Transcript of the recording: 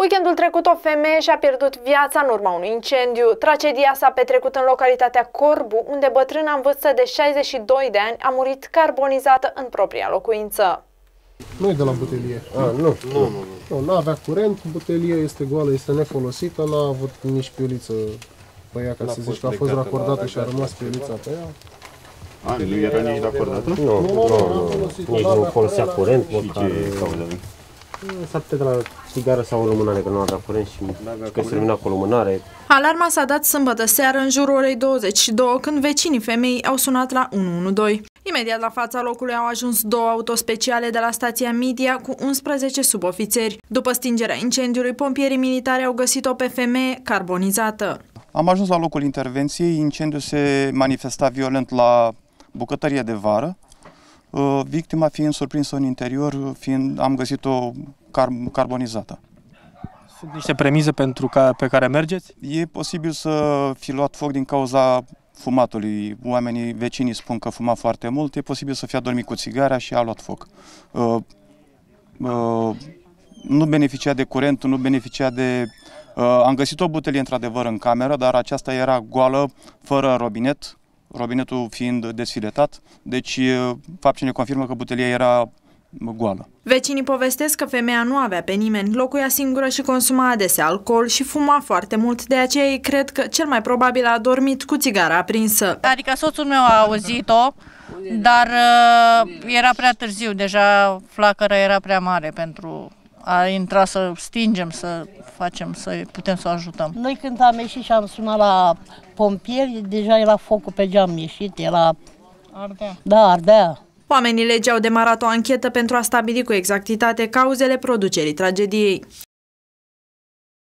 Weekendul trecut, o femeie și-a pierdut viața în urma unui incendiu. Tragedia s-a petrecut în localitatea Corbu, unde bătrâna în vârstă de 62 de ani a murit carbonizată în propria locuință. Nu e de la butelie. A, nu, nu, nu. Nu, nu, nu avea curent, butelia este goală, este nefolosită, n-a avut nici piuliță pe ea, ca să zici că a fost racordată și a rămas piulița pe ea. A, nu era nici racordată? Nu, nu, nu, nu folosea curent, nu Eh, s putea de la țigară sau o lumânare, că nu avea curent și că se lumina cu lumânare. Alarma s-a dat sâmbătă seară în jurul orei 22, când vecinii femei au sunat la 112. Imediat la fața locului au ajuns două autospeciale de la stația Media cu 11 subofițeri. După stingerea incendiului, pompierii militari au găsit-o pe femeie carbonizată. Am ajuns la locul intervenției, incendiul se manifesta violent la bucătărie de vară, Uh, victima fiind surprinsă în interior, uh, fiind, am găsit-o car, carbonizată. Sunt niște premize pentru ca, pe care mergeți? E posibil să fi luat foc din cauza fumatului. Oamenii, vecinii spun că fuma foarte mult, e posibil să fie adormit cu țigara și a luat foc. Uh, uh, nu beneficia de curent, nu beneficia de... Uh, am găsit o butelie într-adevăr în cameră, dar aceasta era goală, fără robinet, robinetul fiind desfiletat, deci fapt ce ne confirmă că butelia era goală. Vecinii povestesc că femeia nu avea pe nimeni, locuia singură și consuma adesea alcool și fuma foarte mult, de aceea ei cred că cel mai probabil a dormit cu țigara aprinsă. Adică soțul meu a auzit-o, dar uh, era prea târziu, deja flacăra era prea mare pentru a intra să stingem, să facem, să putem să o ajutăm. Noi când am ieșit și am sunat la pompieri, deja era focul pe geam ieșit, era... Ardea. Da, ardea. Oamenii legii au demarat o anchetă pentru a stabili cu exactitate cauzele producerii tragediei.